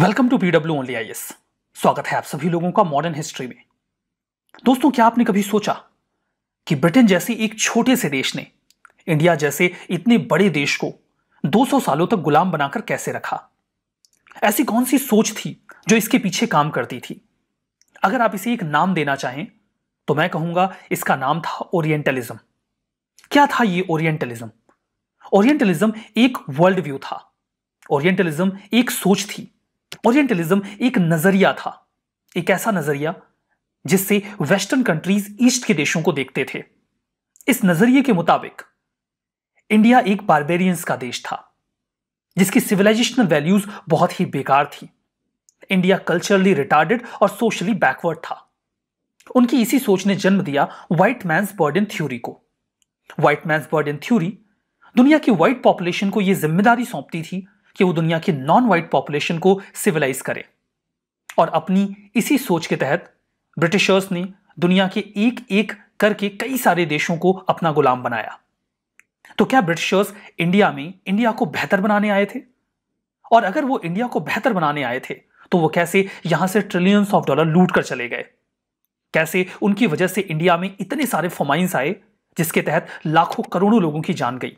Welcome to PW only I स्वागत है आप सभी लोगों का मॉडर्न हिस्ट्री में दोस्तों क्या आपने कभी सोचा कि ब्रिटेन जैसे एक छोटे से देश ने इंडिया जैसे इतने बड़े देश को 200 सालों तक गुलाम बनाकर कैसे रखा ऐसी कौन सी सोच थी जो इसके पीछे काम करती थी अगर आप इसे एक नाम देना चाहें तो मैं कहूंगा इसका नाम था ओरिएंटलिज्म क्या था ये ओरिएंटलिज्म ओरिएंटलिज्म एक वर्ल्ड व्यू था ओरिएंटलिज्म एक सोच थी ओरिएंटलिज्म एक नजरिया था एक ऐसा नजरिया जिससे वेस्टर्न कंट्रीज ईस्ट के देशों को देखते थे इस नजरिए के मुताबिक इंडिया एक बारबेरियंस का देश था जिसकी सिविलाइजेशनल वैल्यूज बहुत ही बेकार थी इंडिया कल्चरली रिटार्डेड और सोशली बैकवर्ड था उनकी इसी सोच ने जन्म दिया व्हाइट मैंस बर्डन थ्योरी को व्हाइट मैंस बर्डन थ्योरी दुनिया की व्हाइट पॉपुलेशन को यह जिम्मेदारी सौंपती थी कि वो दुनिया की नॉन वाइट पॉपुलेशन को सिविलाइज करे और अपनी इसी सोच के तहत ब्रिटिशर्स ने दुनिया के एक एक करके कई सारे देशों को अपना गुलाम बनाया तो क्या ब्रिटिशर्स इंडिया में इंडिया को बेहतर बनाने आए थे और अगर वो इंडिया को बेहतर बनाने आए थे तो वो कैसे यहां से ट्रिलियंस ऑफ डॉलर लूट कर चले गए कैसे उनकी वजह से इंडिया में इतने सारे फोमाइंस आए जिसके तहत लाखों करोड़ों लोगों की जान गई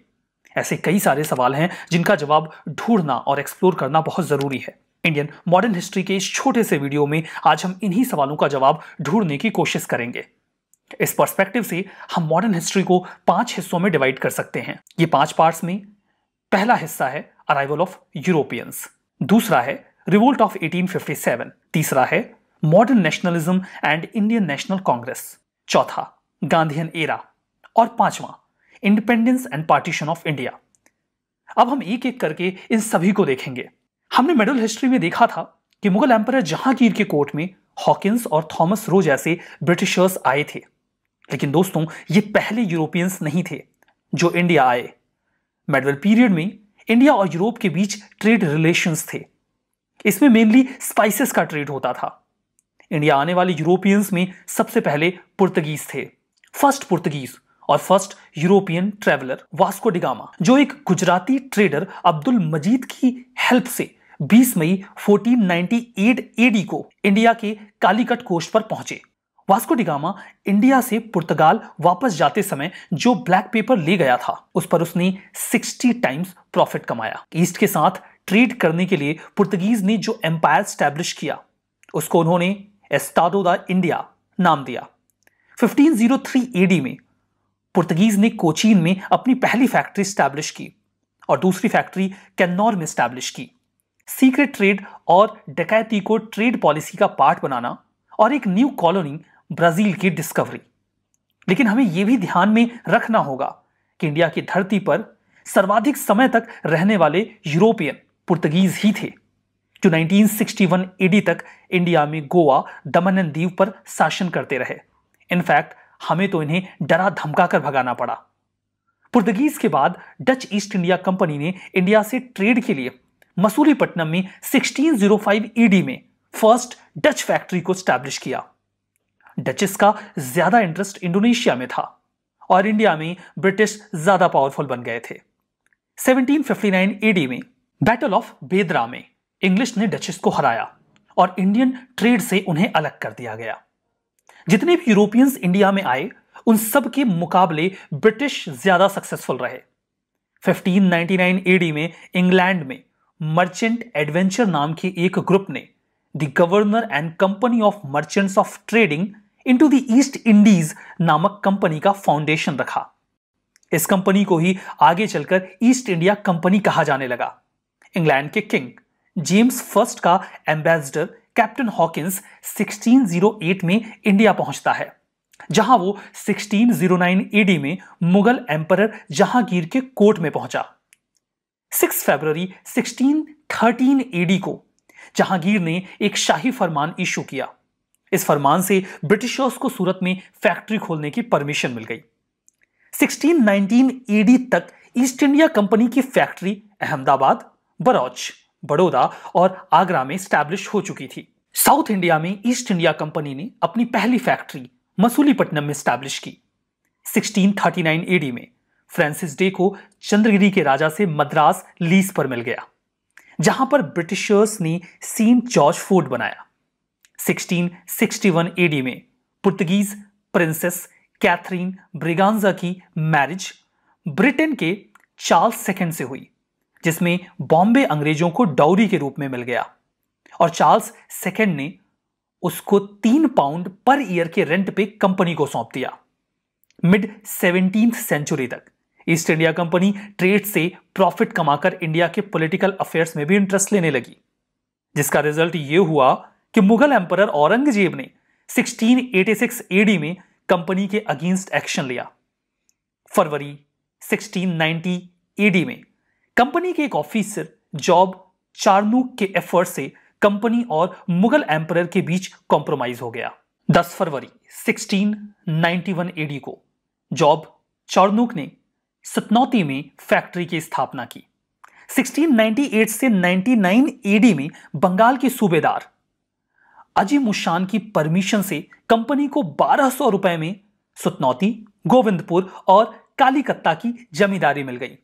ऐसे कई सारे सवाल हैं जिनका जवाब ढूंढना और एक्सप्लोर करना बहुत ज़रूरी है इंडियन मॉडर्न हिस्ट्री के इस छोटे से वीडियो में आज हम इन्हीं सवालों का जवाब ढूंढने की कोशिश करेंगे इस पर्सपेक्टिव से हम मॉडर्न हिस्ट्री को पांच हिस्सों में डिवाइड कर सकते हैं ये पांच पार्ट्स में पहला हिस्सा है अराइवल ऑफ यूरोपियंस दूसरा है रिवोल्ट ऑफ 1857 तीसरा है modern nationalism and Indian National Congress चौथा गांधीयन एरा और पांचवा independence and partition of India अब हम एक एक करके इन सभी को देखेंगे हमने मेडल हिस्ट्री में देखा था कि मुगल एम्पायर जहांगीर के कोर्ट में हॉकिंस और थॉमस रो जैसे ब्रिटिशर्स आए थे लेकिन दोस्तों ये पहले यूरोपियंस नहीं थे जो इंडिया आए मेडल पीरियड में इंडिया और यूरोप के बीच ट्रेड रिलेशंस थे इसमें मेनली स्पाइसेस का ट्रेड होता था इंडिया आने वाले यूरोपियंस में सबसे पहले पुर्तगीज थे फर्स्ट पुर्तगीज और first European traveller Vasco da Gama जो एक गुजराती ट्रेडर अब्दुल मजीद की हेल्प से 20 मई 1498 एडी को इंडिया के कालीकट कोष्ट पर पहुंचे वास्को डिगामा इंडिया से पुर्तगाल वापस जाते समय जो ब्लैक पेपर ले गया था उस पर उसने 60 टाइम्स प्रॉफिट कमाया ईस्ट के साथ ट्रेड करने के लिए पुर्तगीज ने जो एम्पायर स्टैब्लिश किया उसको उन्होंने एस्टाडो द इंडिया नाम दिया 1503 एडी में पुर्तगीज ने कोचीन में अपनी पहली फैक्ट्री स्टैब्लिश की और दूसरी फैक्ट्री कैन्नौर में स्टैब्लिश की सीक्रेट ट्रेड और डकैती को ट्रेड पॉलिसी का पार्ट बनाना और एक न्यू कॉलोनी ब्राजील की डिस्कवरी लेकिन हमें यह भी ध्यान में रखना होगा कि इंडिया की धरती पर सर्वाधिक समय तक रहने वाले यूरोपियन पुर्तगीज ही थे जो 1961 एडी तक इंडिया में गोवा दमन एंड दीव पर शासन करते रहे इनफैक्ट हमें तो इन्हें डरा धमका कर भगाना पड़ा पुर्तगीज के बाद डच ईस्ट इंडिया कंपनी ने इंडिया से ट्रेड के लिए मसूलीपट्टनम में 1605 ईडी e में फर्स्ट डच फैक्ट्री को स्टैब्लिश किया डचेस का ज्यादा इंटरेस्ट इंडोनेशिया में था और इंडिया में ब्रिटिश ज्यादा पावरफुल बन गए थे 1759 एडी e में बैटल ऑफ बेदरा में इंग्लिश ने डचेस को हराया और इंडियन ट्रेड से उन्हें अलग कर दिया गया जितने भी यूरोपियंस इंडिया में आए उन सब के मुकाबले ब्रिटिश ज्यादा सक्सेसफुल रहे 1599 एडी में इंग्लैंड में मर्चेंट एडवेंचर नाम के एक ग्रुप ने the governor and company of merchants of trading in the East Indies नामक कंपनी का फाउंडेशन रखा इस कंपनी को ही आगे चलकर ईस्ट इंडिया कंपनी कहा जाने लगा इंग्लैंड के किंग जेम्स फर्स्ट का एम्बेसडर कैप्टन हॉकिंस 1608 में इंडिया पहुंचता है जहां वो 1609 एडी में मुगल एम्पर जहांगीर के कोर्ट में पहुंचा 6 फरवरी 1613 एडी को जहांगीर ने एक शाही फरमान इशू किया इस फरमान से ब्रिटिशर्स को सूरत में फैक्ट्री खोलने की परमिशन मिल गई 1619 एडी तक ईस्ट इंडिया कंपनी की फैक्ट्री अहमदाबाद बरौच बड़ौदा और आगरा में स्टैब्लिश हो चुकी थी साउथ इंडिया में ईस्ट इंडिया कंपनी ने अपनी पहली फैक्ट्री मसूलीपट्टनम में स्टैब्लिश की 1639 एडी में फ्रांसिस डे को चंद्रगिरी के राजा से मद्रास लीज पर मिल गया जहां पर ब्रिटिशर्स ने सेंट जॉर्ज फोर्ट बनाया 1661 एडी में पुर्तगीज प्रिंसेस कैथरीन ब्रिगांजा की मैरिज ब्रिटेन के चार्ल्स सेकेंड से हुई जिसमें बॉम्बे अंग्रेजों को डाउरी के रूप में मिल गया और चार्ल्स सेकेंड ने उसको तीन पाउंड पर ईयर के रेंट पे कंपनी को सौंप दिया मिड सेवनटीन सेंचुरी तक ईस्ट इंडिया कंपनी ट्रेड से प्रॉफिट कमाकर इंडिया के पॉलिटिकल अफेयर्स में भी इंटरेस्ट लेने लगी जिसका रिजल्ट यह हुआ कि मुगल एम्पर औरंगजेब ने 1686 एडी में कंपनी के अगेंस्ट एक्शन लिया फरवरी 1690 एडी में कंपनी के एक ऑफिसर जॉब चार्नुक के एफर्ट से कंपनी और मुगल एम्पर के बीच कॉम्प्रोमाइज हो गया 10 फरवरी 1691 एडी को जॉब चार्नुक ने सतनौती में फैक्ट्री की स्थापना की 1698 से 99 एडी में बंगाल के सूबेदार अजी मुशान की परमिशन से कंपनी को बारह सौ रुपए में सतनौती गोविंदपुर और कालीकत्ता की जमींदारी मिल गई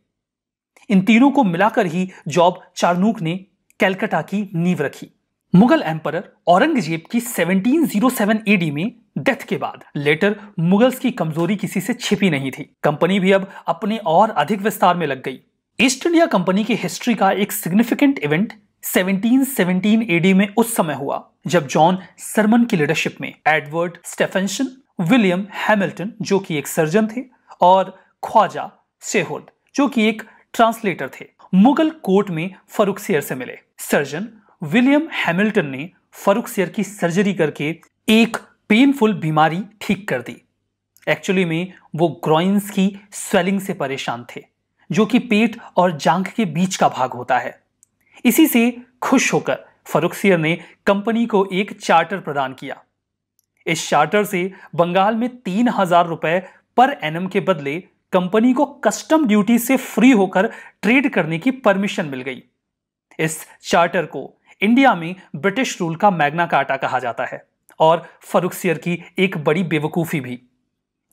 इन तीनों को मिलाकर ही जॉब चारनूक ने कैलकटा की नींव रखी मुगल एम्पर औरंगजेब की 1707 एडी में डेथ के बाद लेटर मुगल्स की कमजोरी किसी से छिपी नहीं थी कंपनी भी अब अपने और अधिक विस्तार में लग गई ईस्ट इंडिया कंपनी की हिस्ट्री का एक सिग्निफिकेंट इवेंट 1717 एडी में उस समय हुआ जब जॉन सरमन की लीडरशिप में एडवर्ड स्टेफेंशन विलियम हैमिल्टन जो कि एक सर्जन थे और ख्वाजा सेहोल्ड जो कि एक ट्रांसलेटर थे मुगल कोर्ट में फरुख सियर से मिले सर्जन विलियम हैमिल्टन ने फरुख सियर की सर्जरी करके एक पेनफुल बीमारी ठीक कर दी एक्चुअली में वो ग्रॉइंस की स्वेलिंग से परेशान थे जो कि पेट और जांघ के बीच का भाग होता है इसी से खुश होकर फरुख सियर ने कंपनी को एक चार्टर प्रदान किया इस चार्टर से बंगाल में तीन हजार रुपए पर एनम के बदले कंपनी को कस्टम ड्यूटी से फ्री होकर ट्रेड करने की परमिशन मिल गई इस चार्टर को इंडिया में ब्रिटिश रूल का मैग्ना काटा कहा जाता है और फरुखसियर की एक बड़ी बेवकूफ़ी भी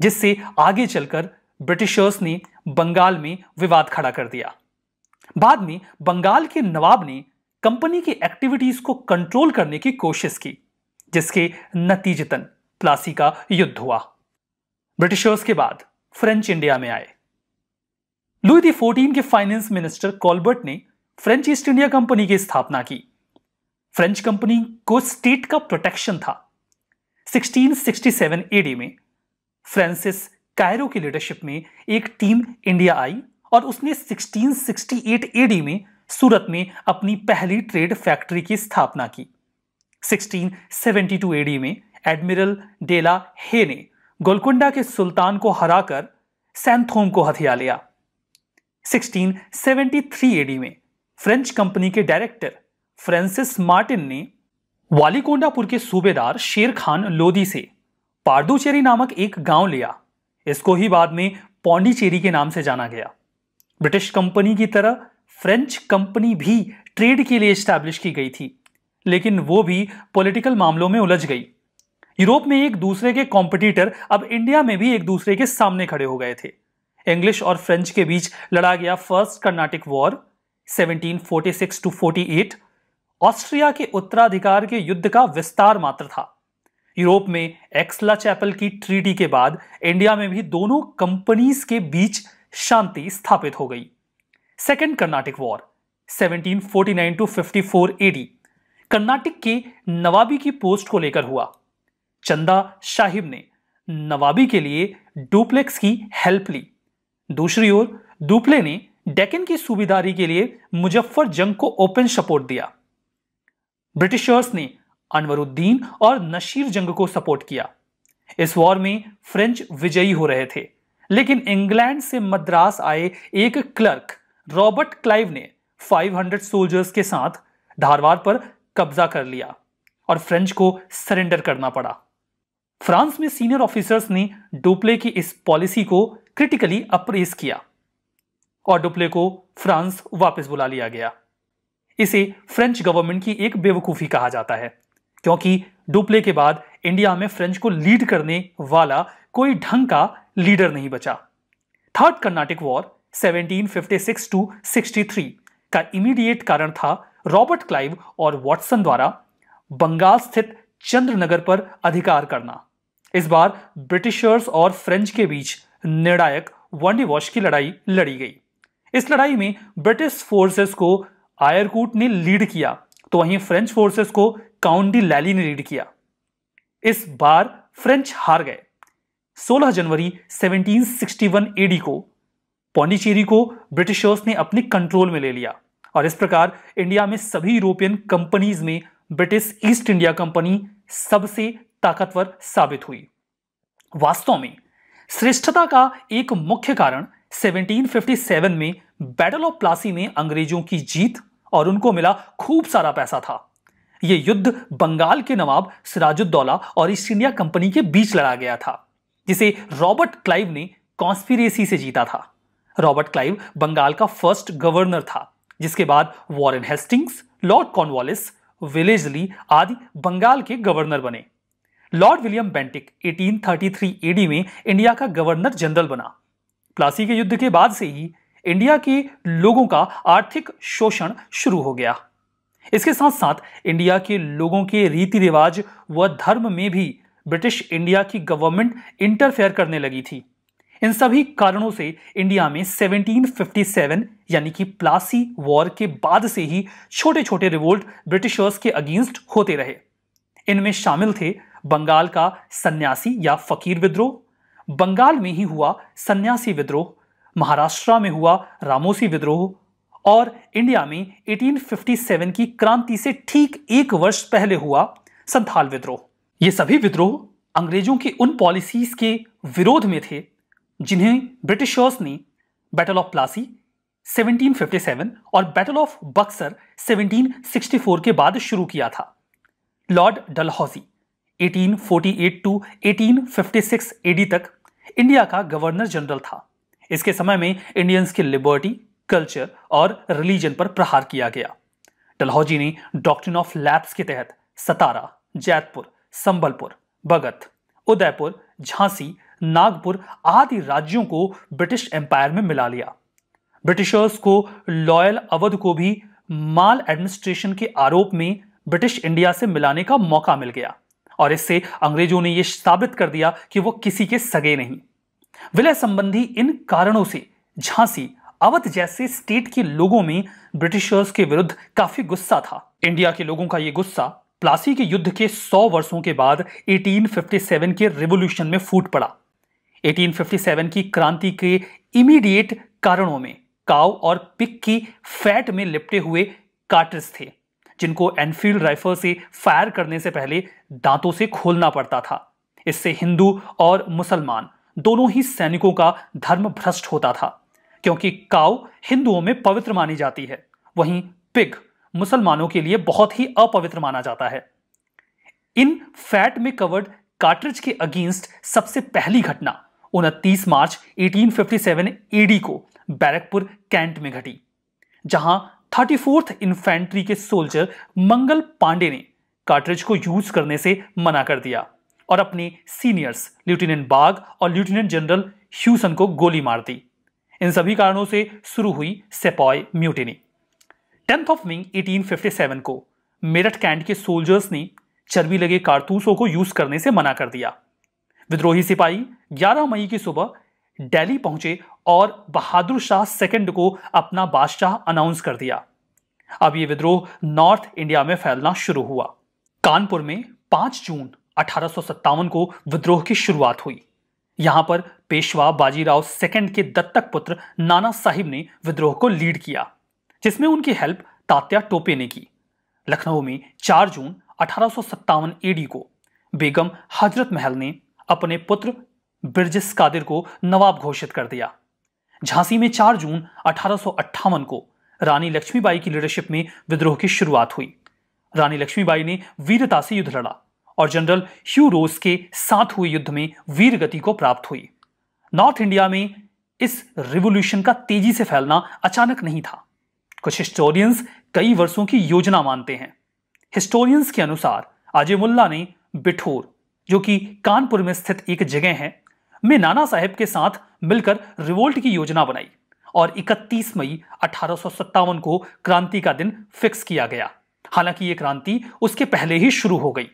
जिससे आगे चलकर ब्रिटिशर्स ने बंगाल में विवाद खड़ा कर दिया बाद में बंगाल के नवाब ने कंपनी की एक्टिविटीज को कंट्रोल करने की कोशिश की जिसके नतीजतन प्लासी का युद्ध हुआ ब्रिटिशर्स के बाद फ्रेंच इंडिया में आए लुई दी फोर्टीन के फाइनेंस मिनिस्टर कॉलबर्ट ने फ्रेंच ईस्ट इंडिया कंपनी की स्थापना की फ्रेंच कंपनी को स्टेट का प्रोटेक्शन था 1667 एडी में फ्रांसिस कायरो की लीडरशिप में एक टीम इंडिया आई और उसने 1668 एडी में सूरत में अपनी पहली ट्रेड फैक्ट्री की स्थापना की 1672 एडी में एडमिरल डेला हे ने गोलकुंडा के सुल्तान को हराकर सैंथोम को हथिया लिया 1673 एडी में फ्रेंच कंपनी के डायरेक्टर फ्रांसिस मार्टिन ने वालीकोंडापुर के सूबेदार शेर खान लोदी से पार्दुचेरी नामक एक गांव लिया इसको ही बाद में पौंडीचेरी के नाम से जाना गया ब्रिटिश कंपनी की तरह फ्रेंच कंपनी भी ट्रेड के लिए स्टैब्लिश की गई थी लेकिन वो भी पॉलिटिकल मामलों में उलझ गई यूरोप में एक दूसरे के कॉम्पिटिटर अब इंडिया में भी एक दूसरे के सामने खड़े हो गए थे इंग्लिश और फ्रेंच के बीच लड़ा गया first Carnatic war 1746 to 48 Austria के उत्तराधिकार के युद्ध का विस्तार मात्र था यूरोप में एक्सला चैपल की ट्रीटी के बाद इंडिया में भी दोनों कंपनीज के बीच शांति स्थापित हो गई second Carnatic war 1749 to 54 AD Karnataka के नवाबी की पोस्ट को लेकर हुआ चंदा साहिब ने नवाबी के लिए डुप्लेक्स की हेल्प ली दूसरी ओर डुप्ले ने डेकन की सूबेदारी के लिए मुजफ्फर जंग को ओपन सपोर्ट दिया ब्रिटिशर्स ने अनवरुद्दीन और नशीर जंग को सपोर्ट किया इस वॉर में फ्रेंच विजयी हो रहे थे लेकिन इंग्लैंड से मद्रास आए एक क्लर्क रॉबर्ट क्लाइव ने 500 सोल्जर्स के साथ धारवाड़ पर कब्जा कर लिया और फ्रेंच को सरेंडर करना पड़ा फ्रांस में सीनियर ऑफिसर्स ने डुप्ले की इस पॉलिसी को क्रिटिकली अप्रेस किया और डुप्ले को फ्रांस वापस बुला लिया गया इसे फ्रेंच गवर्नमेंट की एक बेवकूफ़ी कहा जाता है क्योंकि डुप्ले के बाद इंडिया में फ्रेंच को लीड करने वाला कोई ढंग का लीडर नहीं बचा थर्ड कर्नाटिक वॉर 1756 टू 63 का इमीडिएट कारण था रॉबर्ट क्लाइव और वॉटसन द्वारा बंगाल स्थित चंद्रनगर पर अधिकार करना इस बार ब्रिटिशर्स और फ्रेंच के बीच निर्णायक वॉश की लड़ाई लड़ी गई इस लड़ाई में ब्रिटिश फोर्सेस को आयरकूट ने लीड किया तो वहीं फ्रेंच फोर्सेस को काउंडी लैली ने लीड किया इस बार फ्रेंच हार गए 16 जनवरी 1761 एडी को पौंडीचेरी को ब्रिटिशर्स ने अपने कंट्रोल में ले लिया और इस प्रकार इंडिया में सभी यूरोपियन कंपनीज में ब्रिटिश ईस्ट इंडिया कंपनी सबसे ताकतवर साबित हुई वास्तव में श्रेष्ठता का एक मुख्य कारण 1757 में बैटल ऑफ प्लासी में अंग्रेजों की जीत और उनको मिला खूब सारा पैसा था यह युद्ध बंगाल के नवाब सिराजुद्दौला और ईस्ट इंडिया कंपनी के बीच लड़ा गया था जिसे रॉबर्ट क्लाइव ने कॉन्स्पिरेसी से जीता था रॉबर्ट क्लाइव बंगाल का फर्स्ट गवर्नर था जिसके बाद Warren Hastings Lord Cornwallis Wellesley आदि बंगाल के गवर्नर बने लॉर्ड विलियम बेंटिक 1833 एडी में इंडिया का गवर्नर जनरल बना प्लासी के युद्ध के बाद से ही इंडिया के लोगों का आर्थिक शोषण शुरू हो गया इसके साथ साथ इंडिया के लोगों के रीति रिवाज व धर्म में भी ब्रिटिश इंडिया की गवर्नमेंट इंटरफेयर करने लगी थी इन सभी कारणों से इंडिया में 1757 यानी कि प्लासी वॉर के बाद से ही छोटे छोटे रिवोल्ट ब्रिटिशर्स के अगेंस्ट होते रहे इनमें शामिल थे बंगाल का सन्यासी या फकीर विद्रोह बंगाल में ही हुआ सन्यासी विद्रोह महाराष्ट्र में हुआ रामोसी विद्रोह और इंडिया में 1857 की क्रांति से ठीक एक वर्ष पहले हुआ संथाल विद्रोह ये सभी विद्रोह अंग्रेजों की उन पॉलिसीज के विरोध में थे जिन्हें ब्रिटिशर्स ने बैटल ऑफ प्लासी 1757 और बैटल ऑफ बक्सर 1764 के बाद शुरू किया था लॉर्ड डलहौजी 1848 टू 1856 एडी तक इंडिया का गवर्नर जनरल था इसके समय में इंडियंस की लिबर्टी कल्चर और रिलीजन पर प्रहार किया गया डलहौजी ने डॉक्ट्रिन ऑफ लैप्स के तहत सतारा जैतपुर संबलपुर बगत उदयपुर झांसी नागपुर आदि राज्यों को ब्रिटिश एम्पायर में मिला लिया ब्रिटिशर्स को लॉयल अवध को भी माल एडमिनिस्ट्रेशन के आरोप में ब्रिटिश इंडिया से मिलाने का मौका मिल गया और इससे अंग्रेजों ने यह साबित कर दिया कि वो किसी के सगे नहीं विलय संबंधी इन कारणों से झांसी अवध जैसे स्टेट के लोगों में ब्रिटिशर्स के विरुद्ध काफी गुस्सा था इंडिया के लोगों का यह गुस्सा प्लासी के युद्ध के 100 वर्षों के बाद 1857 के रिवोल्यूशन में फूट पड़ा 1857 की क्रांति के इमीडिएट कारणों में काव और पिक की फैट में लिपटे हुए कार्टर्स थे जिनको एनफील्ड राइफल से फायर करने से पहले दांतों से खोलना पड़ता था इससे हिंदू और मुसलमान दोनों ही सैनिकों का धर्म भ्रष्ट होता था क्योंकि काउ हिंदुओं में पवित्र मानी जाती है वहीं पिग मुसलमानों के लिए बहुत ही अपवित्र माना जाता है इन फैट में कवर्ड कार्ट्रिज के अगेंस्ट सबसे पहली घटना उनतीस मार्च 1857 एडी को बैरकपुर कैंट में घटी जहां थर्टी फोर्थ इन्फेंट्री के सोल्जर मंगल पांडे ने कार्ट्रिज को यूज करने से मना कर दिया और अपने सीनियर्स लेफ्टिनेंट बाग और लेफ्टिनेंट जनरल ह्यूसन को गोली मार दी इन सभी कारणों से शुरू हुई सेपॉय म्यूटिनी टेंथ ऑफ मिंग 1857 को मेरठ कैंट के सोल्जर्स ने चर्बी लगे कारतूसों को यूज करने से मना कर दिया विद्रोही सिपाही 11 मई की सुबह दिल्ली पहुंचे और बहादुर शाह सेकंड को अपना बादशाह अनाउंस कर दिया अब यह विद्रोह नॉर्थ इंडिया में फैलना शुरू हुआ कानपुर में 5 जून अठारह को विद्रोह की शुरुआत हुई यहां पर पेशवा बाजीराव सेकंड के दत्तक पुत्र नाना साहिब ने विद्रोह को लीड किया जिसमें उनकी हेल्प तात्या टोपे ने की लखनऊ में 4 जून अठारह एडी को बेगम हजरत महल ने अपने पुत्र ब्रजिस कादिर को नवाब घोषित कर दिया झांसी में 4 जून अठारह को रानी लक्ष्मीबाई की लीडरशिप में विद्रोह की शुरुआत हुई रानी लक्ष्मीबाई ने वीरता से युद्ध लड़ा और जनरल ह्यू रोज के साथ हुए युद्ध में वीर गति को प्राप्त हुई नॉर्थ इंडिया में इस रिवोल्यूशन का तेजी से फैलना अचानक नहीं था कुछ हिस्टोरियंस कई वर्षों की योजना मानते हैं हिस्टोरियंस के अनुसार अजय मुल्ला ने बिठोर जो कि कानपुर में स्थित एक जगह है में नाना साहेब के साथ मिलकर रिवोल्ट की योजना बनाई और 31 मई अठारह को क्रांति का दिन फिक्स किया गया हालांकि ये क्रांति उसके पहले ही शुरू हो गई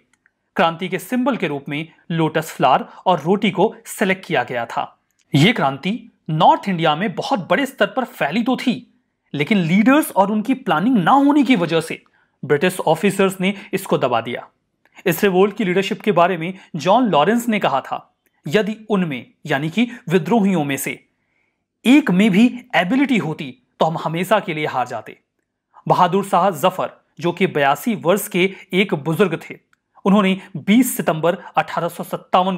क्रांति के सिंबल के रूप में लोटस फ्लावर और रोटी को सेलेक्ट किया गया था यह क्रांति नॉर्थ इंडिया में बहुत बड़े स्तर पर फैली तो थी लेकिन लीडर्स और उनकी प्लानिंग ना होने की वजह से ब्रिटिश ऑफिसर्स ने इसको दबा दिया इस रिवोल्ट की लीडरशिप के बारे में जॉन लॉरेंस ने कहा था यदि उनमें यानी कि विद्रोहियों में से एक में भी एबिलिटी होती तो हम हमेशा के लिए हार जाते बहादुर शाह जफर जो कि बयासी वर्ष के एक बुजुर्ग थे उन्होंने 20 सितंबर अठारह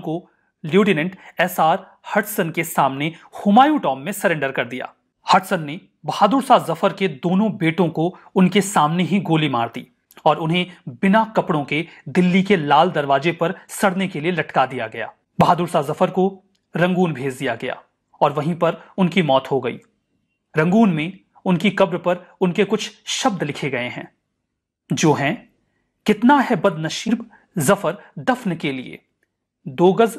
को लेफ्टिनेंट एस आर हटसन के सामने हुमायूं टॉम में सरेंडर कर दिया हटसन ने बहादुर शाह जफर के दोनों बेटों को उनके सामने ही गोली मार दी और उन्हें बिना कपड़ों के दिल्ली के लाल दरवाजे पर सड़ने के लिए लटका दिया गया बहादुर शाह जफर को रंगून भेज दिया गया और वहीं पर उनकी मौत हो गई रंगून में उनकी कब्र पर उनके कुछ शब्द लिखे गए हैं जो हैं कितना है बदनशीब जफर दफन के लिए दो गज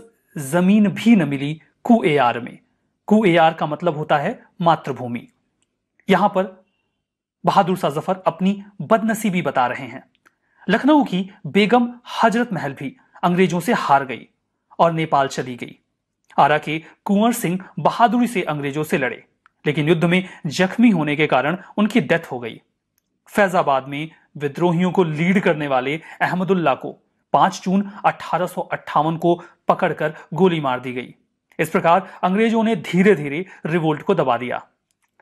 जमीन भी न मिली कु ए आर में कु ए आर का मतलब होता है मातृभूमि यहां पर बहादुर शाह जफर अपनी बदनसीबी बता रहे हैं लखनऊ की बेगम हजरत महल भी अंग्रेजों से हार गई और नेपाल चली गई आरा के कुंवर सिंह बहादुरी से अंग्रेजों से लड़े लेकिन युद्ध में जख्मी होने के कारण उनकी डेथ हो गई फैजाबाद में विद्रोहियों को लीड करने वाले अहमदुल्ला को 5 जून अठारह को पकड़कर गोली मार दी गई इस प्रकार अंग्रेजों ने धीरे धीरे रिवोल्ट को दबा दिया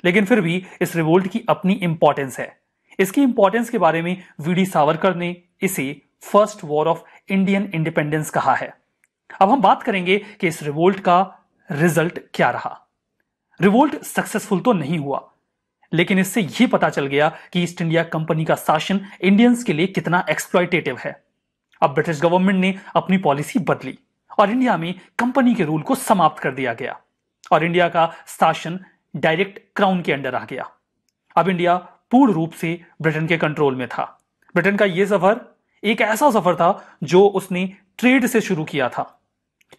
लेकिन फिर भी इस रिवोल्ट की अपनी इंपॉर्टेंस है इसकी इंपॉर्टेंस के बारे में वीडी सावरकर ने इसे first war of Indian independence कहा है अब हम बात करेंगे कि इस रिवोल्ट का रिजल्ट क्या रहा रिवोल्ट सक्सेसफुल तो नहीं हुआ लेकिन इससे यह पता चल गया कि ईस्ट इंडिया कंपनी का शासन इंडियंस के लिए कितना एक्सप्लॉयटेटिव है अब ब्रिटिश गवर्नमेंट ने अपनी पॉलिसी बदली और इंडिया में कंपनी के रूल को समाप्त कर दिया गया और इंडिया का शासन डायरेक्ट क्राउन के अंडर आ गया अब इंडिया पूर्ण रूप से ब्रिटेन के कंट्रोल में था ब्रिटेन का यह सफर एक ऐसा सफर था जो उसने ट्रेड से शुरू किया था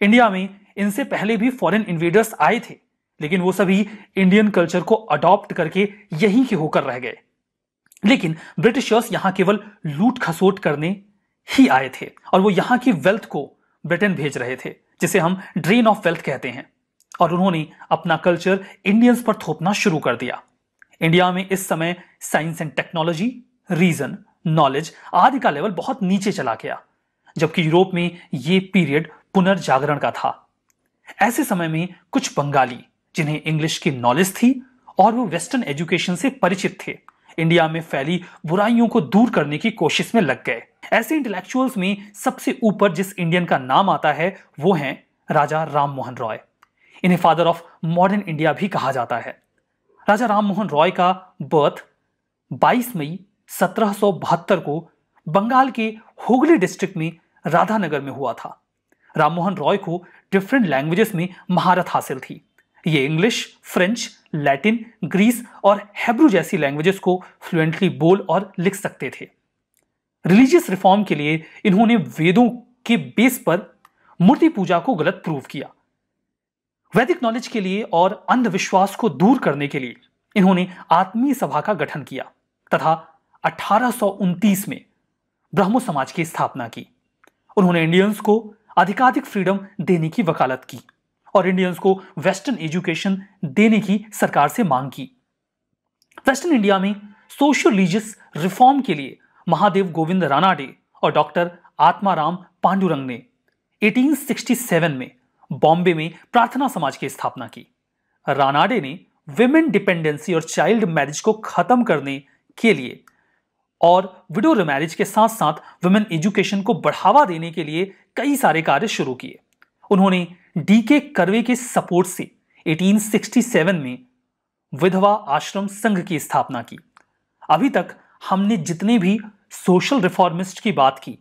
इंडिया में इनसे पहले भी फॉरेन इन्वेडर्स आए थे लेकिन वो सभी इंडियन कल्चर को अडॉप्ट करके यहीं के होकर रह गए लेकिन ब्रिटिशर्स यहां केवल लूट खसोट करने ही आए थे और वो यहां की वेल्थ को ब्रिटेन भेज रहे थे जिसे हम ड्रेन ऑफ वेल्थ कहते हैं और उन्होंने अपना कल्चर इंडियंस पर थोपना शुरू कर दिया इंडिया में इस समय science and technology reason knowledge आदि का लेवल बहुत नीचे चला गया जबकि यूरोप में ये पीरियड पुनर्जागरण का था ऐसे समय में कुछ बंगाली जिन्हें इंग्लिश की नॉलेज थी और वो वेस्टर्न एजुकेशन से परिचित थे इंडिया में फैली बुराइयों को दूर करने की कोशिश में लग गए ऐसे इंटेलेक्चुअल्स में सबसे ऊपर जिस इंडियन का नाम आता है वो है राजा राम मोहन रॉय इन्हें फादर ऑफ मॉडर्न इंडिया भी कहा जाता है राजा राम मोहन रॉय का बर्थ 22 मई सत्रह को बंगाल के हुगली डिस्ट्रिक्ट में राधानगर में हुआ था राममोहन रॉय को डिफरेंट लैंग्वेजेस में महारत हासिल थी ये इंग्लिश फ्रेंच लैटिन ग्रीस और हेब्रू जैसी लैंग्वेजेस को फ्लुएंटली बोल और लिख सकते थे रिलीजियस रिफॉर्म के लिए इन्होंने वेदों के बेस पर मूर्ति पूजा को गलत प्रूव किया वैदिक नॉलेज के लिए और अंधविश्वास को दूर करने के लिए इन्होंने आत्मीय सभा का गठन किया तथा अठारह में ब्रह्मो समाज की स्थापना की उन्होंने इंडियंस को अधिकाधिक फ्रीडम देने की वकालत की और इंडियंस को वेस्टर्न एजुकेशन देने की सरकार से मांग की वेस्टर्न इंडिया में सोशल रिलीजियस रिफॉर्म के लिए महादेव गोविंद रानाडे और डॉक्टर आत्माराम पांडुरंग ने 1867 में बॉम्बे में प्रार्थना समाज की स्थापना की रानाडे ने विमेन डिपेंडेंसी और चाइल्ड मैरिज को खत्म करने के लिए और विडो रिमैरिज के साथ साथ वुमेन एजुकेशन को बढ़ावा देने के लिए कई सारे कार्य शुरू किए उन्होंने डी के करवे के सपोर्ट से 1867 में विधवा आश्रम संघ की स्थापना की अभी तक हमने जितने भी सोशल रिफॉर्मिस्ट की बात की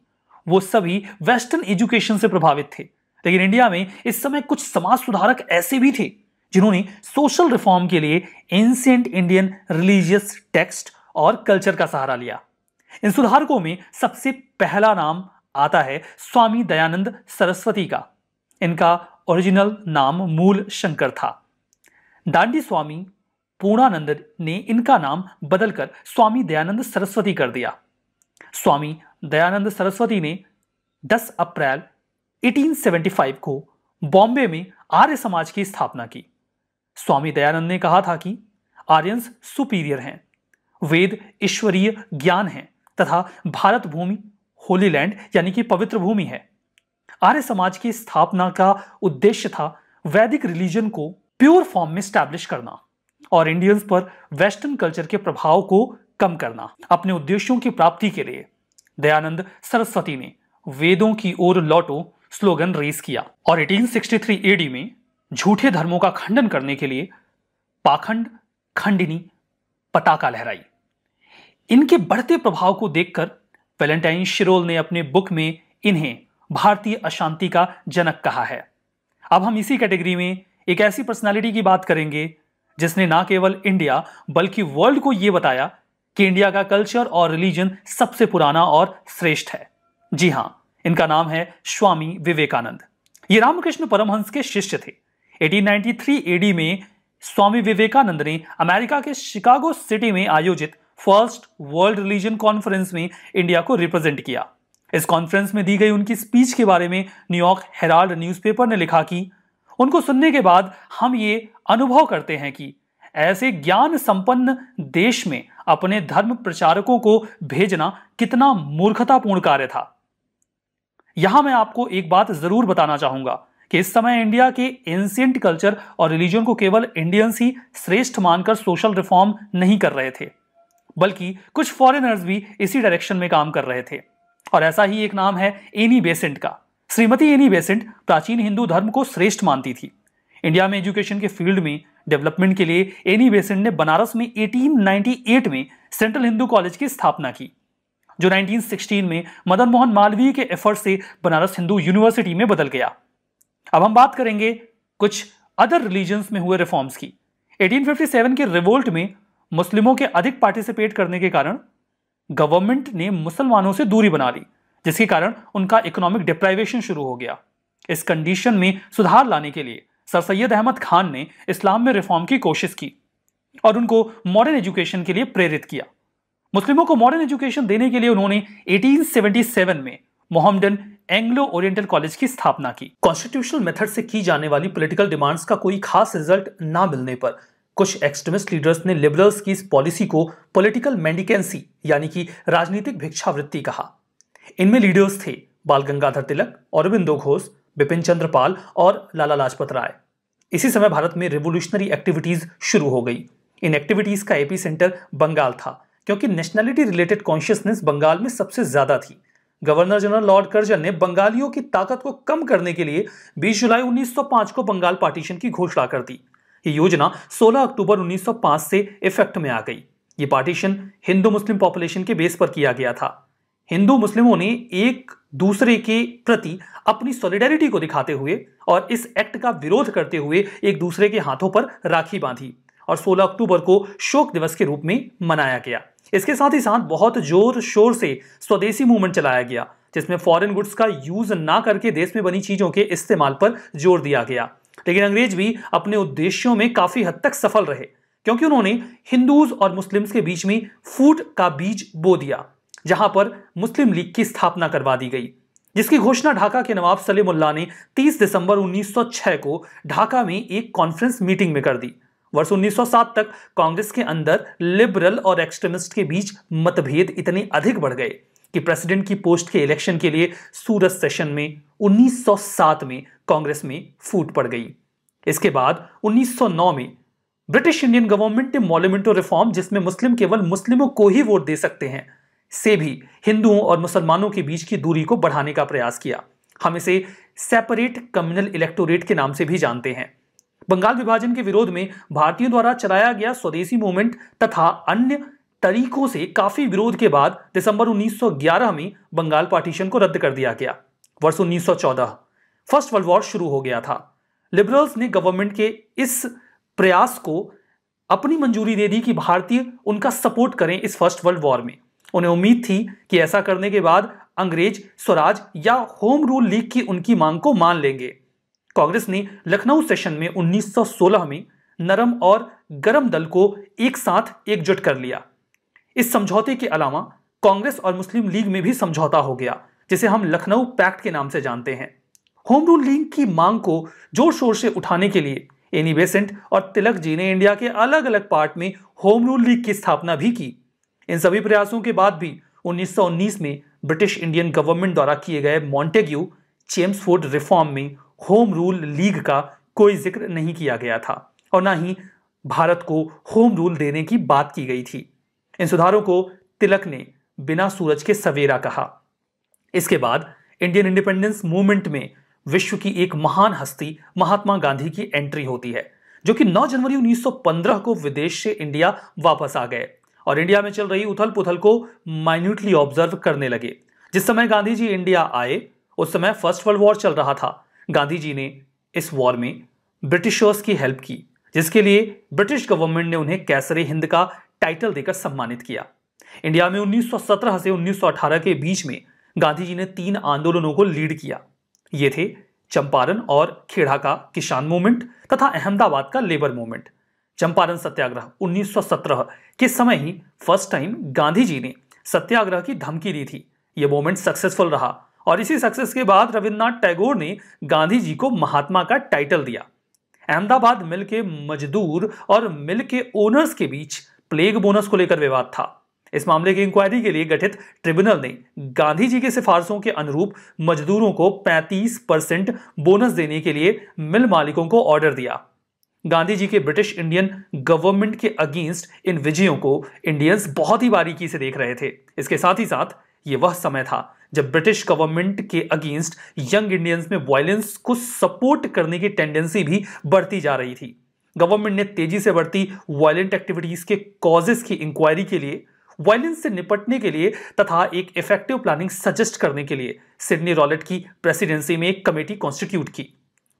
वो सभी वेस्टर्न एजुकेशन से प्रभावित थे लेकिन इंडिया में इस समय कुछ समाज सुधारक ऐसे भी थे जिन्होंने सोशल रिफॉर्म के लिए एंसियंट इंडियन रिलीजियस टेक्स्ट और कल्चर का सहारा लिया इन सुधारकों में सबसे पहला नाम आता है स्वामी दयानंद सरस्वती का इनका ओरिजिनल नाम मूल शंकर था दांडी स्वामी पूर्णानंद ने इनका नाम बदलकर स्वामी दयानंद सरस्वती कर दिया स्वामी दयानंद सरस्वती ने 10 अप्रैल 1875 को बॉम्बे में आर्य समाज की स्थापना की स्वामी दयानंद ने कहा था कि आर्यंस सुपीरियर हैं वेद ईश्वरीय ज्ञान है तथा भारत भूमि होली लैंड यानी कि पवित्र भूमि है आर्य समाज की स्थापना का उद्देश्य था वैदिक रिलीजन को प्योर फॉर्म में स्टैब्लिश करना और इंडियंस पर वेस्टर्न कल्चर के प्रभाव को कम करना अपने उद्देश्यों की प्राप्ति के लिए दयानंद सरस्वती ने वेदों की ओर लौटो स्लोगन रेस किया और 1863 एडी में झूठे धर्मों का खंडन करने के लिए पाखंड खंडिनी पताका लहराई इनके बढ़ते प्रभाव को देखकर वेलेंटाइन शिरोल ने अपने बुक में इन्हें भारतीय अशांति का जनक कहा है अब हम इसी कैटेगरी में एक ऐसी पर्सनालिटी की बात करेंगे जिसने ना केवल इंडिया बल्कि वर्ल्ड को यह बताया कि इंडिया का कल्चर और रिलीजन सबसे पुराना और श्रेष्ठ है जी हां इनका नाम है स्वामी विवेकानंद ये रामकृष्ण परमहंस के शिष्य थे 1893 एडी में स्वामी विवेकानंद ने अमेरिका के शिकागो सिटी में आयोजित फर्स्ट वर्ल्ड रिलीजन कॉन्फ्रेंस में इंडिया को रिप्रेजेंट किया इस कॉन्फ्रेंस में दी गई उनकी स्पीच के बारे में न्यूयॉर्क हेराल्ड न्यूज़पेपर ने लिखा कि उनको सुनने के बाद हम ये अनुभव करते हैं कि ऐसे ज्ञान संपन्न देश में अपने धर्म प्रचारकों को भेजना कितना मूर्खतापूर्ण कार्य था यहां मैं आपको एक बात जरूर बताना चाहूंगा कि इस समय इंडिया के एंशियंट कल्चर और रिलीजन को केवल इंडियंस ही श्रेष्ठ मानकर सोशल रिफॉर्म नहीं कर रहे थे बल्कि कुछ फॉरेनर्स भी इसी डायरेक्शन में काम कर रहे थे और ऐसा ही एक नाम है एनी बेसेंट का श्रीमती एनी बेसेंट प्राचीन हिंदू धर्म को श्रेष्ठ मानती थी इंडिया में एजुकेशन के फील्ड में डेवलपमेंट के लिए एनी बेसेंट ने बनारस में 1898 में सेंट्रल हिंदू कॉलेज की स्थापना की जो 1916 में मदन मोहन मालवीय के एफर्ट से बनारस हिंदू यूनिवर्सिटी में बदल गया अब हम बात करेंगे कुछ अदर रिलीजन्स में हुए रिफॉर्म्स की 1857 के रिवोल्ट में मुस्लिमों के अधिक पार्टिसिपेट करने के कारण गवर्नमेंट ने मुसलमानों से दूरी बना ली जिसके कारण उनका इकोनॉमिक डिप्राइवेशन शुरू हो गया इस कंडीशन में सुधार लाने के लिए सर सैयद अहमद खान ने इस्लाम में रिफॉर्म की कोशिश की और उनको मॉडर्न एजुकेशन के लिए प्रेरित किया मुस्लिमों को मॉडर्न एजुकेशन देने के लिए उन्होंने 1877 में मोहम्मडन एंग्लो ओरिएंटल कॉलेज की स्थापना की कॉन्स्टिट्यूशनल मेथड से की जाने वाली पॉलिटिकल डिमांड्स का कोई खास रिजल्ट ना मिलने पर कुछ एक्सट्रीमिस्ट लीडर्स ने लिबरल्स की इस पॉलिसी को पॉलिटिकल मेंडिकेंसी यानी कि राजनीतिक भिक्षावृत्ति कहा इनमें लीडर्स थे बाल गंगाधर तिलक अरविंदो घोष बिपिन चंद्र पाल और लाला लाजपत राय इसी समय भारत में रिवोल्यूशनरी एक्टिविटीज शुरू हो गई इन एक्टिविटीज का एपी सेंटर बंगाल था क्योंकि नेशनैलिटी रिलेटेड कॉन्शियसनेस बंगाल में सबसे ज्यादा थी गवर्नर जनरल लॉर्ड कर्जन ने बंगालियों की ताकत को कम करने के लिए 20 जुलाई 1905 को बंगाल पार्टीशन की घोषणा कर दी ये योजना 16 अक्टूबर 1905 से इफेक्ट में आ गई ये पार्टीशन हिंदू मुस्लिम पॉपुलेशन के बेस पर किया गया था हिंदू मुस्लिमों ने एक दूसरे के प्रति अपनी सॉलिडेरिटी को दिखाते हुए और इस एक्ट का विरोध करते हुए एक दूसरे के हाथों पर राखी बांधी और 16 अक्टूबर को शोक दिवस के रूप में मनाया गया इसके साथ ही साथ बहुत जोर शोर से स्वदेशी मूवमेंट चलाया गया जिसमें फॉरेन गुड्स का यूज ना करके देश में बनी चीजों के इस्तेमाल पर जोर दिया गया लेकिन अंग्रेज भी अपने उद्देश्यों में काफी हद तक सफल रहे क्योंकि उन्होंने हिंदूज और मुस्लिम्स के बीच में फूट का बीज बो दिया जहां पर मुस्लिम लीग की स्थापना करवा दी गई जिसकी घोषणा ढाका के नवाब सलीमुल्ला ने 30 दिसंबर 1906 को ढाका में एक कॉन्फ्रेंस मीटिंग में कर दी वर्ष 1907 तक कांग्रेस के अंदर लिबरल और एक्सट्रीमिस्ट के बीच मतभेद इतने अधिक बढ़ गए कि प्रेसिडेंट की पोस्ट के इलेक्शन के लिए सूरत सेशन में 1907 में कांग्रेस में फूट पड़ गई इसके बाद 1909 में ब्रिटिश इंडियन गवर्नमेंट ने मॉल्यूमेंटो रिफॉर्म जिसमें मुस्लिम केवल मुस्लिमों को ही वोट दे सकते हैं से भी हिंदुओं और मुसलमानों के बीच की दूरी को बढ़ाने का प्रयास किया हम इसे सेपरेट कम्युनल इलेक्टोरेट के नाम से भी जानते हैं बंगाल विभाजन के विरोध में भारतीयों द्वारा चलाया गया स्वदेशी मूवमेंट तथा अन्य तरीकों से काफी विरोध के बाद दिसंबर 1911 में बंगाल पार्टीशन को रद्द कर दिया गया वर्ष 1914 फर्स्ट वर्ल्ड वॉर शुरू हो गया था लिबरल्स ने गवर्नमेंट के इस प्रयास को अपनी मंजूरी दे दी कि भारतीय उनका सपोर्ट करें इस फर्स्ट वर्ल्ड वॉर में उन्हें उम्मीद थी कि ऐसा करने के बाद अंग्रेज स्वराज या होम रूल लीग की उनकी मांग को मान लेंगे कांग्रेस ने लखनऊ सेशन में 1916 में नरम और गरम दल को एक साथ एकजुट कर लिया इस समझौते के अलावा कांग्रेस और मुस्लिम लीग में भी समझौता हो गया जिसे हम लखनऊ पैक्ट के नाम से जानते हैं होम रूल लीग की मांग को जोर शोर से उठाने के लिए एनी बेसेंट और तिलक जी ने इंडिया के अलग अलग पार्ट में होम रूल लीग की स्थापना भी की इन सभी प्रयासों के बाद भी 1919 में ब्रिटिश इंडियन गवर्नमेंट द्वारा किए गए मॉन्टेग्यू चेम्सफोर्ड रिफॉर्म में होम रूल लीग का कोई जिक्र नहीं किया गया था और ना ही भारत को होम रूल देने की बात की गई थी इन सुधारों को तिलक ने बिना सूरज के सवेरा कहा इसके बाद इंडियन इंडिपेंडेंस मूवमेंट में विश्व की एक महान हस्ती महात्मा गांधी की एंट्री होती है जो कि 9 जनवरी 1915 को विदेश से इंडिया वापस आ गए और इंडिया में चल रही उथल पुथल को माइन्यूटली ऑब्जर्व करने लगे जिस समय गांधी जी इंडिया आए उस समय फर्स्ट वर्ल्ड वॉर चल रहा था गांधी जी ने इस वॉर में ब्रिटिशर्स की हेल्प की जिसके लिए ब्रिटिश गवर्नमेंट ने उन्हें कैसरे हिंद का टाइटल देकर सम्मानित किया इंडिया में 1917 से 1918 के बीच में गांधी जी ने तीन आंदोलनों को लीड किया ये थे चंपारण और खेड़ा का किसान मूवमेंट तथा अहमदाबाद का लेबर मूवमेंट चंपारण सत्याग्रह 1917 के समय ही फर्स्ट टाइम गांधी जी ने सत्याग्रह की धमकी दी थी यह मूवमेंट सक्सेसफुल रहा और इसी सक्सेस के बाद रविन्द्रनाथ टैगोर ने गांधी जी को महात्मा का टाइटल दिया अहमदाबाद मिल के मजदूर और मिल के ओनर्स के बीच प्लेग बोनस को लेकर विवाद था इस मामले की इंक्वायरी के लिए गठित ट्रिब्यूनल ने गांधी जी के सिफारिशों के अनुरूप मजदूरों को 35 परसेंट बोनस देने के लिए मिल मालिकों को ऑर्डर दिया गांधी जी के ब्रिटिश इंडियन गवर्नमेंट के अगेंस्ट इन विजयों को इंडियंस बहुत ही बारीकी से देख रहे थे इसके साथ ही साथ ये वह समय था जब ब्रिटिश गवर्नमेंट के अगेंस्ट यंग इंडियंस में वायलेंस को सपोर्ट करने की टेंडेंसी भी बढ़ती जा रही थी गवर्नमेंट ने तेजी से बढ़ती वायलेंट एक्टिविटीज के कॉजेस की इंक्वायरी के लिए वायलेंस से निपटने के लिए तथा एक इफेक्टिव प्लानिंग सजेस्ट करने के लिए सिडनी रॉलेट की प्रेसिडेंसी में एक कमेटी कॉन्स्टिट्यूट की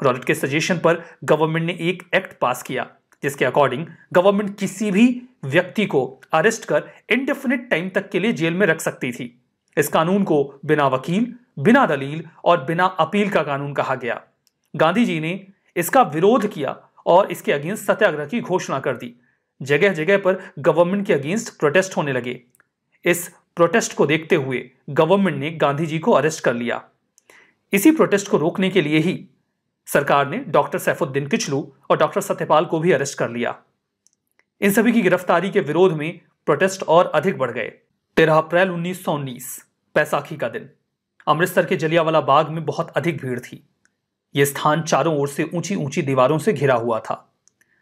रॉलेट के सजेशन पर गवर्नमेंट ने एक एक्ट पास किया जिसके अकॉर्डिंग गवर्नमेंट किसी भी व्यक्ति को अरेस्ट कर इंडेफिनिट टाइम तक के लिए जेल में रख सकती थी इस कानून को बिना वकील बिना दलील और बिना अपील का कानून कहा गया गांधी जी ने इसका विरोध किया और इसके अगेंस्ट सत्याग्रह की घोषणा कर दी जगह जगह पर गवर्नमेंट के अगेंस्ट प्रोटेस्ट होने लगे इस प्रोटेस्ट को देखते हुए गवर्नमेंट ने गांधी जी को अरेस्ट कर लिया इसी प्रोटेस्ट को रोकने के लिए ही सरकार ने डॉक्टर सैफुद्दीन किचलू और डॉक्टर सत्यपाल को भी अरेस्ट कर लिया इन सभी की गिरफ्तारी के विरोध में प्रोटेस्ट और अधिक बढ़ गए तेरह अप्रैल उन्नीस सौ उन्नीस बैसाखी का दिन अमृतसर के जलियावाला बाग में बहुत अधिक भीड़ थी ये स्थान चारों ओर से ऊंची ऊंची दीवारों से घिरा हुआ था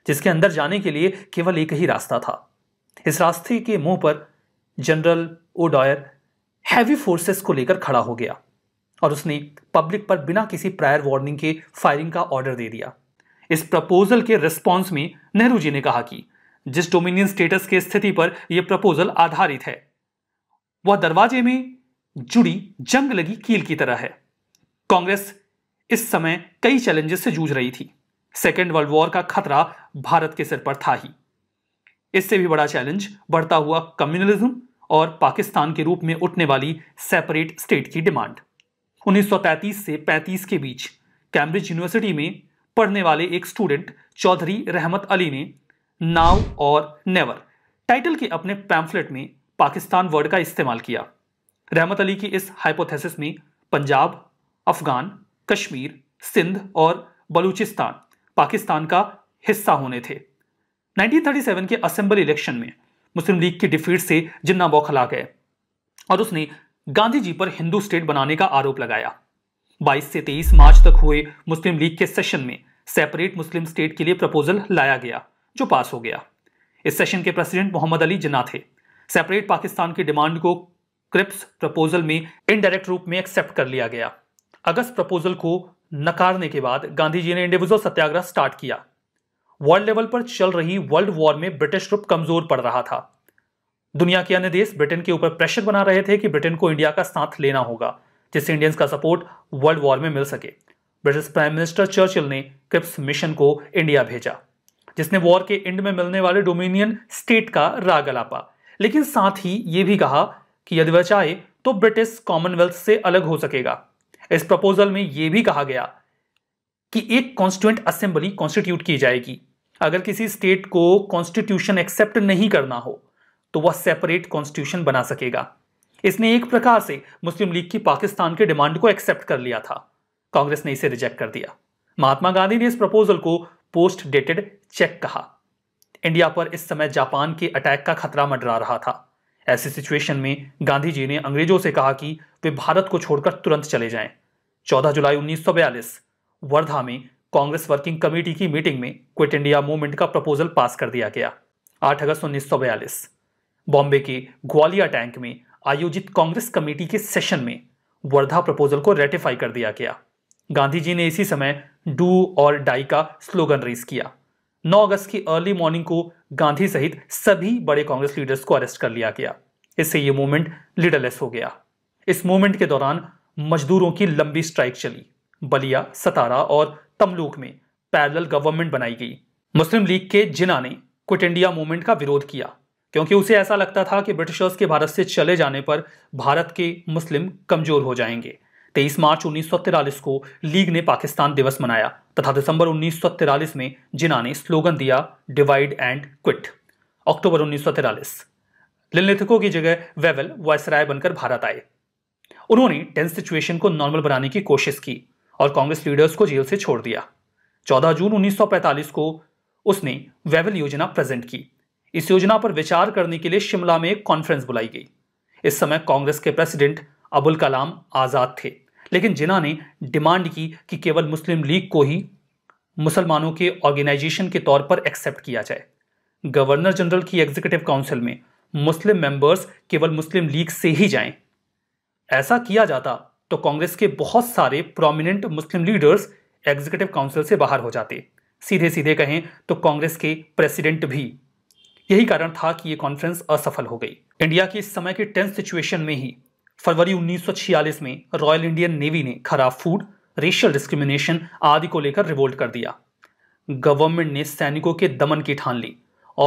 जिसके अंदर जाने के लिए केवल एक ही रास्ता था इस रास्ते के मुंह पर जनरल ओडॉयर हैवी फोर्सेस को लेकर खड़ा हो गया और उसने पब्लिक पर बिना किसी प्रायर वार्निंग के फायरिंग का ऑर्डर दे दिया इस प्रपोजल के रिस्पॉन्स में नेहरू जी ने कहा कि जिस डोमिनियन स्टेटस के स्थिति पर यह प्रपोजल आधारित है वह दरवाजे में जुड़ी जंग लगी कील की तरह है कांग्रेस इस समय कई चैलेंजेस से जूझ रही थी सेकेंड वर्ल्ड वॉर का खतरा भारत के सिर पर था ही इससे भी बड़ा चैलेंज बढ़ता हुआ कम्युनलिज्म और पाकिस्तान के रूप में उठने वाली सेपरेट स्टेट की डिमांड 1933 से 35 के बीच कैम्ब्रिज यूनिवर्सिटी में पढ़ने वाले एक स्टूडेंट चौधरी रहमत अली ने नाव और नेवर टाइटल के अपने पैम्फलेट में पाकिस्तान वर्ड का इस्तेमाल किया रहमत अली की इस हाइपोथेसिस में पंजाब अफगान कश्मीर सिंध और बलूचिस्तान पाकिस्तान का हिस्सा होने थे 1937 के असेंबली इलेक्शन में मुस्लिम लीग की डिफीट से जिन्ना बौखला गए और उसने गांधी जी पर हिंदू स्टेट बनाने का आरोप लगाया 22 से 23 मार्च तक हुए मुस्लिम लीग के सेशन में सेपरेट मुस्लिम स्टेट के लिए प्रपोजल लाया गया जो पास हो गया इस सेशन के प्रेसिडेंट मोहम्मद अली जिन्ना थे सेपरेट पाकिस्तान की डिमांड को क्रिप्स प्रपोजल में इनडायरेक्ट रूप में एक्सेप्ट कर लिया गया अगस्त प्रपोजल को नकारने के बाद गांधी जी ने इंडिविजुअल सत्याग्रह स्टार्ट किया वर्ल्ड लेवल पर चल रही वर्ल्ड वॉर में ब्रिटिश रूप कमजोर पड़ रहा था दुनिया के अन्य देश ब्रिटेन के ऊपर प्रेशर बना रहे थे कि ब्रिटेन को इंडिया का साथ लेना होगा जिससे इंडियंस का सपोर्ट वर्ल्ड वॉर में मिल सके ब्रिटिश प्राइम मिनिस्टर चर्चिल ने क्रिप्स मिशन को इंडिया भेजा जिसने वॉर के एंड में मिलने वाले डोमिनियन स्टेट का राग अलापा लेकिन साथ ही यह भी कहा कि यदि वह चाहे तो ब्रिटिश कॉमनवेल्थ से अलग हो सकेगा इस प्रपोजल में यह भी कहा गया कि एक कॉन्स्टिट्यूंट असेंबली कॉन्स्टिट्यूट की जाएगी अगर किसी स्टेट को कॉन्स्टिट्यूशन एक्सेप्ट नहीं करना हो तो वह सेपरेट कॉन्स्टिट्यूशन बना सकेगा इसने एक प्रकार से मुस्लिम लीग की पाकिस्तान के डिमांड को एक्सेप्ट कर लिया था कांग्रेस ने इसे रिजेक्ट कर दिया महात्मा गांधी ने इस प्रपोजल को पोस्ट डेटेड चेक कहा इंडिया पर इस समय जापान के अटैक का खतरा मंडरा रहा था ऐसी सिचुएशन में गांधी जी ने अंग्रेजों से कहा कि वे भारत को छोड़कर तुरंत चले जाएं। 14 जुलाई 1942 वर्धा में कांग्रेस वर्किंग कमेटी की मीटिंग में क्विट इंडिया मूवमेंट का प्रपोजल पास कर दिया गया 8 अगस्त 1942 बॉम्बे के ग्वालिया टैंक में आयोजित कांग्रेस कमेटी के सेशन में वर्धा प्रपोजल को रेटिफाई कर दिया गया गांधी जी ने इसी समय डू और डाई का स्लोगन रेस किया 9 अगस्त की अर्ली मॉर्निंग को गांधी सहित सभी बड़े कांग्रेस लीडर्स को अरेस्ट कर लिया गया इससे यह मूवमेंट लीडरलेस हो गया इस मूवमेंट के दौरान मजदूरों की लंबी स्ट्राइक चली बलिया सतारा और तमलूक में पैरल गवर्नमेंट बनाई गई मुस्लिम लीग के जिना ने क्विट इंडिया मूवमेंट का विरोध किया क्योंकि उसे ऐसा लगता था कि ब्रिटिशर्स के भारत से चले जाने पर भारत के मुस्लिम कमजोर हो जाएंगे 23 मार्च उन्नीस को लीग ने पाकिस्तान दिवस मनाया तथा दिसंबर उन्नीस में जिना ने स्लोगन दिया डिवाइड एंड क्विट अक्टूबर उन्नीस लिलनेथको की जगह वेवल वायसराय बनकर भारत आए उन्होंने टेंस सिचुएशन को नॉर्मल बनाने की कोशिश की और कांग्रेस लीडर्स को जेल से छोड़ दिया 14 जून 1945 को उसने वेवल योजना प्रेजेंट की इस योजना पर विचार करने के लिए शिमला में एक कॉन्फ्रेंस बुलाई गई इस समय कांग्रेस के प्रेसिडेंट अबुल कलाम आज़ाद थे लेकिन जिना ने डिमांड की कि केवल मुस्लिम लीग को ही मुसलमानों के ऑर्गेनाइजेशन के तौर पर एक्सेप्ट किया जाए गवर्नर जनरल की एग्जीक्यूटिव काउंसिल में मुस्लिम मेंबर्स केवल मुस्लिम लीग से ही जाएं। ऐसा किया जाता तो कांग्रेस के बहुत सारे prominent Muslim leaders executive council से बाहर हो जाते सीधे सीधे कहें तो कांग्रेस के प्रेसिडेंट भी यही कारण था कि ये कॉन्फ्रेंस असफल हो गई इंडिया की इस समय की टेंस सिचुएशन में ही फरवरी 1946 में रॉयल इंडियन नेवी ने खराब फूड रेशियल डिस्क्रिमिनेशन आदि को लेकर रिवोल्ट कर दिया गवर्नमेंट ने सैनिकों के दमन की ठान ली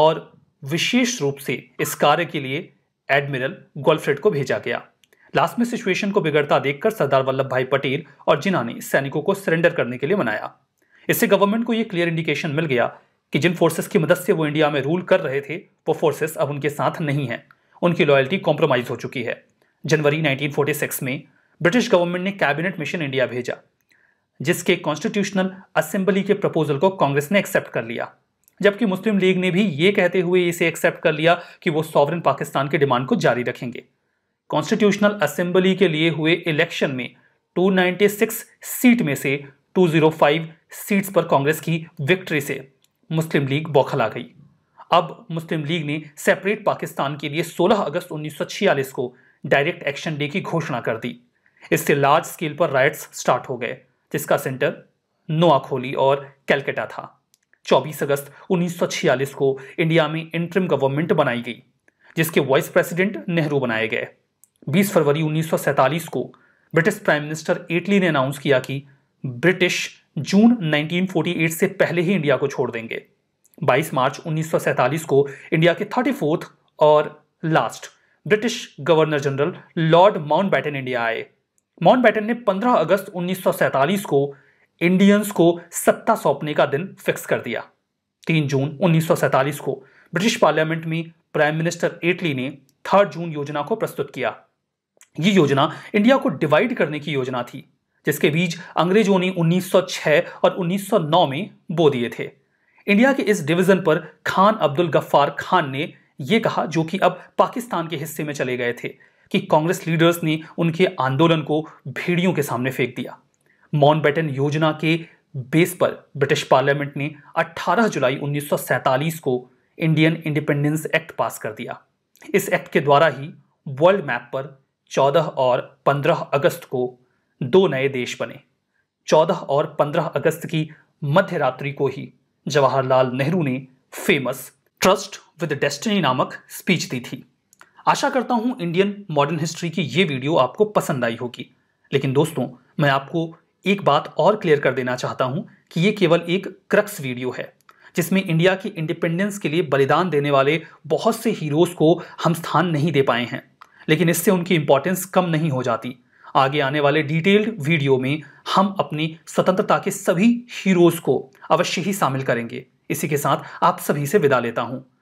और विशेष रूप से इस कार्य के लिए एडमिरल गोल्फ्रेड को भेजा गया लास्ट में सिचुएशन को बिगड़ता देखकर सरदार वल्लभ भाई पटेल और जिना ने सैनिकों को सरेंडर करने के लिए मनाया इससे गवर्नमेंट को यह क्लियर इंडिकेशन मिल गया कि जिन फोर्सेस की मदद से वो इंडिया में रूल कर रहे थे वो फोर्सेस अब उनके साथ नहीं है उनकी लॉयल्टी कॉम्प्रोमाइज हो चुकी है जनवरी 1946 में ब्रिटिश गवर्नमेंट ने कैबिनेट मिशन इंडिया भेजा जिसके कॉन्स्टिट्यूशनल असेंबली के प्रपोजल को कांग्रेस ने एक्सेप्ट कर लिया जबकि मुस्लिम लीग ने भी ये कहते हुए इसे एक्सेप्ट कर लिया कि वो सॉवरन पाकिस्तान की डिमांड को जारी रखेंगे कॉन्स्टिट्यूशनल असेंबली के लिए हुए इलेक्शन में 296 सीट में से 205 सीट्स पर कांग्रेस की विक्ट्री से मुस्लिम लीग बौखला गई अब मुस्लिम लीग ने सेपरेट पाकिस्तान के लिए 16 अगस्त 1946 को डायरेक्ट एक्शन डे की घोषणा कर दी इससे लार्ज स्केल पर राइट्स स्टार्ट हो गए जिसका सेंटर नोआखोली और कैलकटा था 24 अगस्त 1946 को इंडिया में इंटरिम गवर्नमेंट बनाई गई जिसके वाइस प्रेसिडेंट नेहरू बनाए गए 20 फरवरी 1947 को ब्रिटिश प्राइम मिनिस्टर एटली ने अनाउंस किया कि ब्रिटिश जून 1948 से पहले ही इंडिया को छोड़ देंगे 22 मार्च 1947 को इंडिया के थर्टी और last British governor general Lord Mountbatten India आए माउंटबेटन ने 15 अगस्त 1947 को इंडियंस को सत्ता सौंपने का दिन फिक्स कर दिया 3 जून 1947 को ब्रिटिश पार्लियामेंट में प्राइम मिनिस्टर एटली ने थर्ड जून योजना को प्रस्तुत किया ये योजना इंडिया को डिवाइड करने की योजना थी जिसके बीच अंग्रेजों ने 1906 और 1909 में बो दिए थे इंडिया के इस डिवीजन पर खान अब्दुल गफ्फार खान ने ये कहा जो कि अब पाकिस्तान के हिस्से में चले गए थे कि कांग्रेस लीडर्स ने उनके आंदोलन को भेड़ियों के सामने फेंक दिया माउंटबेटन योजना के बेस पर ब्रिटिश पार्लियामेंट ने 18 जुलाई 1947 को इंडियन इंडिपेंडेंस एक्ट पास कर दिया इस एक्ट के द्वारा ही वर्ल्ड मैप पर 14 और 15 अगस्त को दो नए देश बने 14 और 15 अगस्त की मध्य रात्रि को ही जवाहरलाल नेहरू ने फेमस ट्रस्ट विद डेस्टिनी नामक स्पीच दी थी आशा करता हूँ इंडियन मॉडर्न हिस्ट्री की ये वीडियो आपको पसंद आई होगी लेकिन दोस्तों मैं आपको एक बात और क्लियर कर देना चाहता हूँ कि ये केवल एक क्रक्स वीडियो है जिसमें इंडिया की इंडिपेंडेंस के लिए बलिदान देने वाले बहुत से हीरोज़ को हम स्थान नहीं दे पाए हैं लेकिन इससे उनकी इंपॉर्टेंस कम नहीं हो जाती आगे आने वाले डिटेल्ड वीडियो में हम अपनी स्वतंत्रता के सभी हीरोज़ को अवश्य ही शामिल करेंगे इसी के साथ आप सभी से विदा लेता हूँ